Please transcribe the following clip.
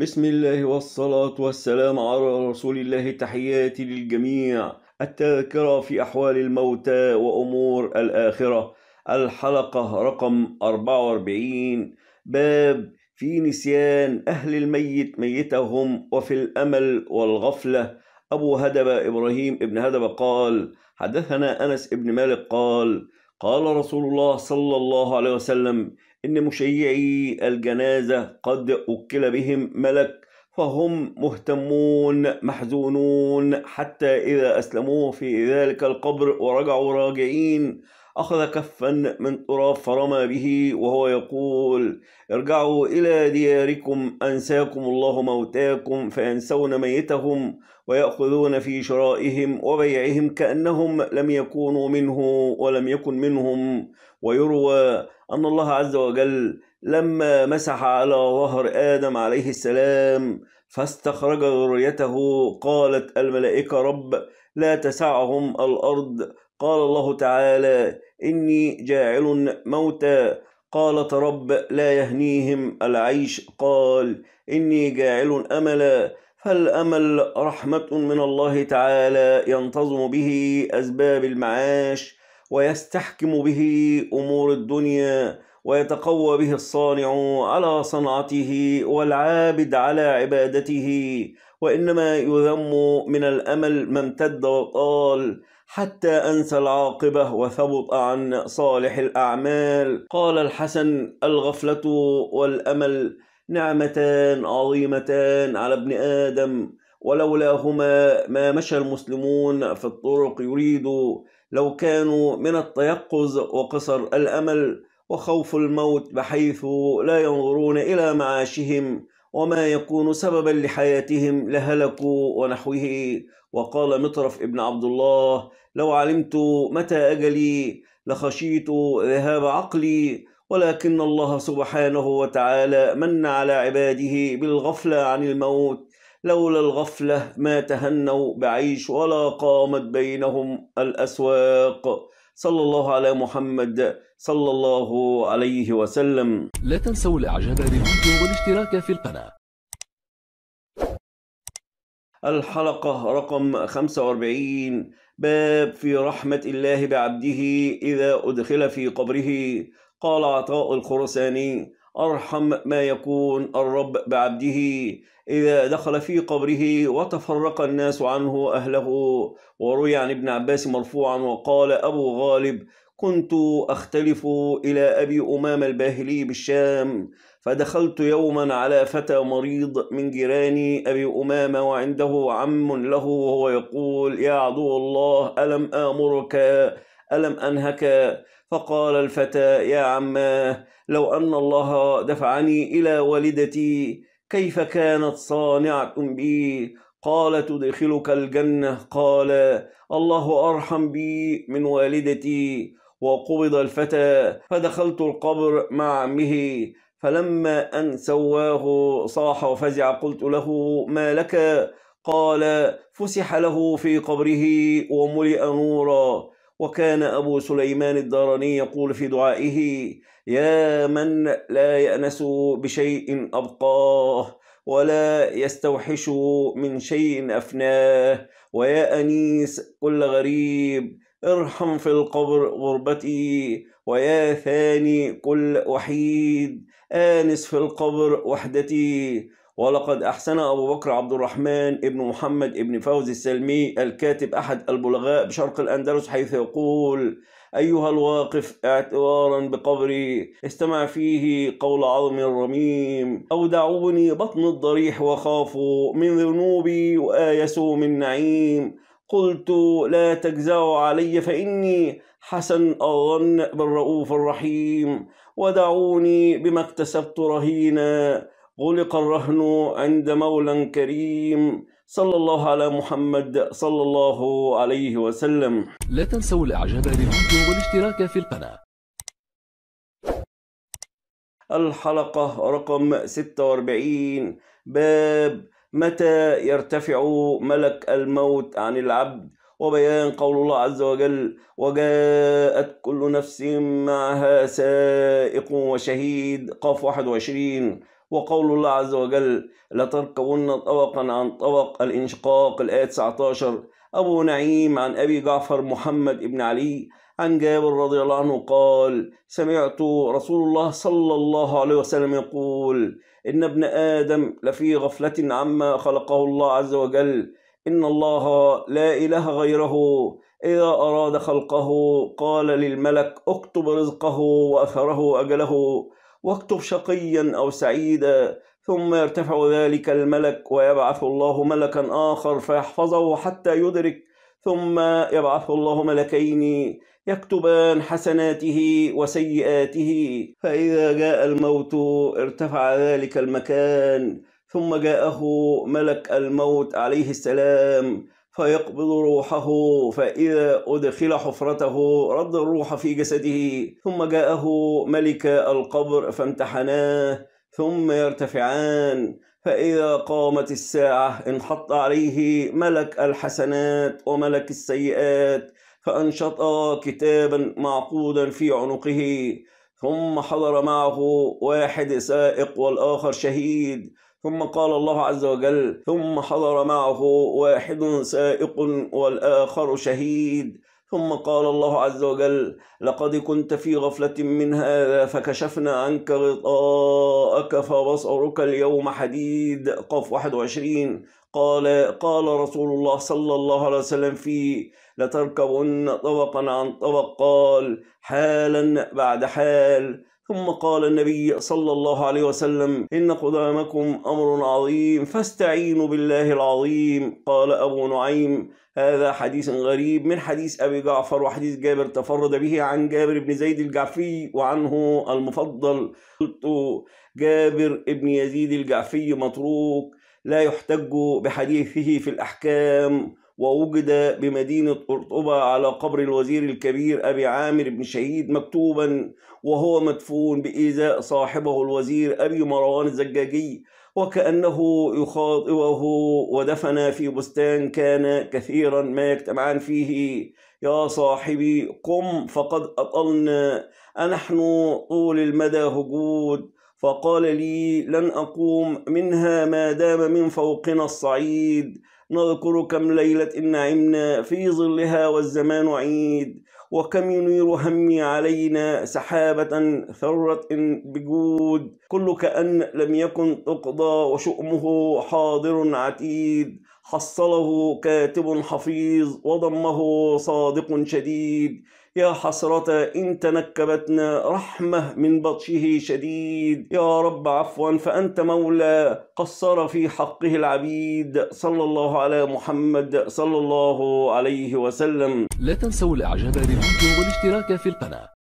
بسم الله والصلاة والسلام على رسول الله تحياتي للجميع التذكرة في أحوال الموتى وأمور الآخرة الحلقة رقم 44 باب في نسيان أهل الميت ميتهم وفي الأمل والغفلة أبو هدبة إبراهيم ابن هدبة قال حدثنا أنس ابن مالك قال قال رسول الله صلى الله عليه وسلم إن مشيعي الجنازة قد وكل بهم ملك فهم مهتمون محزونون حتى إذا أسلموه في ذلك القبر ورجعوا راجعين أخذ كفا من تراب فرمى به وهو يقول ارجعوا إلى دياركم أنساكم الله موتاكم فينسون ميتهم ويأخذون في شرائهم وبيعهم كأنهم لم يكونوا منه ولم يكن منهم ويروى أن الله عز وجل لما مسح على ظهر آدم عليه السلام فاستخرج ذريته قالت الملائكة رب لا تسعهم الأرض قال الله تعالى إني جاعل موتى قالت رب لا يهنيهم العيش قال إني جاعل أملا فالأمل رحمة من الله تعالى ينتظم به أسباب المعاش ويستحكم به أمور الدنيا ويتقوى به الصانع على صنعته والعابد على عبادته وإنما يذم من الأمل ما امتد وطال حتى أنسى العاقبة وثبط عن صالح الأعمال قال الحسن الغفلة والأمل نعمتان عظيمتان على ابن آدم ولولاهما ما مشى المسلمون في الطرق يريد لو كانوا من التيقظ وقصر الأمل وخوف الموت بحيث لا ينظرون إلى معاشهم وما يكون سببا لحياتهم لهلكوا ونحوه وقال مطرف ابن عبد الله لو علمت متى أجلي لخشيت ذهاب عقلي ولكن الله سبحانه وتعالى من على عباده بالغفلة عن الموت لولا الغفلة ما تهنوا بعيش ولا قامت بينهم الأسواق صلى الله على محمد صلى الله عليه وسلم لا تنسوا الإعجاب بالفيديو والاشتراك في القناة الحلقة رقم 45 باب في رحمة الله بعبده إذا أدخل في قبره قال عطاء الخرساني أرحم ما يكون الرب بعبده إذا دخل في قبره وتفرق الناس عنه أهله وروي عن ابن عباس مرفوعا وقال أبو غالب كنت أختلف إلى أبي أمام الباهلي بالشام فدخلت يوما على فتى مريض من جيراني أبي أمامة وعنده عم له وهو يقول يا عدو الله ألم آمرك ألم أنهك فقال الفتى يا عماه لو أن الله دفعني إلى والدتي كيف كانت صانعة بي قال تدخلك الجنة قال الله أرحم بي من والدتي وقبض الفتى فدخلت القبر مع عمه فلما أن سواه صاح وفزع قلت له ما لك قال فسح له في قبره وملئ نورا وكان أبو سليمان الداراني يقول في دعائه يا من لا يأنس بشيء أبقاه ولا يستوحش من شيء أفناه ويا أنيس كل غريب ارحم في القبر غربتي ويا ثاني كل وحيد آنس في القبر وحدتي ولقد أحسن أبو بكر عبد الرحمن ابن محمد ابن فوز السلمي الكاتب أحد البلغاء بشرق الأندلس حيث يقول أيها الواقف اعتبارا بقبري استمع فيه قول عظم الرميم أودعوني بطن الضريح وخافوا من ذنوبي وآيسوا من نعيم قلت لا تجزعوا علي فإني حسن الظن بالرؤوف الرحيم ودعوني بما اكتسبت رهينا غلق الرهن عند مولى كريم صلى الله على محمد صلى الله عليه وسلم لا تنسوا الاعجاب بالفيديو والاشتراك في القناة الحلقة رقم 46 باب متى يرتفع ملك الموت عن العبد وبيان قول الله عز وجل وجاءت كل نفس معها سائق وشهيد قاف 21 وقول الله عز وجل لتركبن طبقا عن طبق الانشقاق الآية 19 أبو نعيم عن أبي جعفر محمد بن علي عن جابر رضي الله عنه قال سمعت رسول الله صلى الله عليه وسلم يقول إن ابن آدم لفي غفلة عما خلقه الله عز وجل إن الله لا إله غيره إذا أراد خلقه قال للملك اكتب رزقه وأثره أجله واكتب شقيا أو سعيدا ثم يرتفع ذلك الملك ويبعث الله ملكا آخر فيحفظه حتى يدرك ثم يبعث الله ملكين يكتبان حسناته وسيئاته فإذا جاء الموت ارتفع ذلك المكان ثم جاءه ملك الموت عليه السلام فيقبض روحه فإذا أدخل حفرته رد الروح في جسده ثم جاءه ملك القبر فامتحناه ثم يرتفعان فإذا قامت الساعة انحط عليه ملك الحسنات وملك السيئات فأنشط كتابا معقودا في عنقه ثم حضر معه واحد سائق والآخر شهيد ثم قال الله عز وجل ثم حضر معه واحد سائق والآخر شهيد ثم قال الله عز وجل لقد كنت في غفلة من هذا فكشفنا عنك غطاءك فبصرك اليوم حديد قف 21 قال قال رسول الله صلى الله عليه وسلم فيه لتركبن طبقا عن طبق قال حالا بعد حال ثم قال النبي صلى الله عليه وسلم إن قدامكم أمر عظيم فاستعينوا بالله العظيم قال أبو نعيم هذا حديث غريب من حديث أبي جعفر وحديث جابر تفرد به عن جابر بن زيد الجعفي وعنه المفضل قلت جابر بن يزيد الجعفي متروك لا يحتج بحديثه في الأحكام ووجد بمدينة قرطبة على قبر الوزير الكبير أبي عامر بن شهيد مكتوبا وهو مدفون بإيذاء صاحبه الوزير أبي مروان الزجاجي وكأنه يخاطبه ودفن في بستان كان كثيرا ما يجتمعان فيه يا صاحبي قم فقد أطلنا أنحن طول المدى هجود فقال لي لن أقوم منها ما دام من فوقنا الصعيد نذكركم ليلة إن نعمنا في ظلها والزمان عيد وكم ينير همي علينا سحابة ثرت إن بجود كل كأن لم يكن تقضى وشؤمه حاضر عتيد حصله كاتب حفيظ وضمه صادق شديد يا حسرة إن تنكبتنا رحمة من بطشه شديد يا رب عفوا فأنت مولى قصر في حقه العبيد صلى الله على محمد صلى الله عليه وسلم لا تنسوا الإعجاب بالفيديو والاشتراك في القناة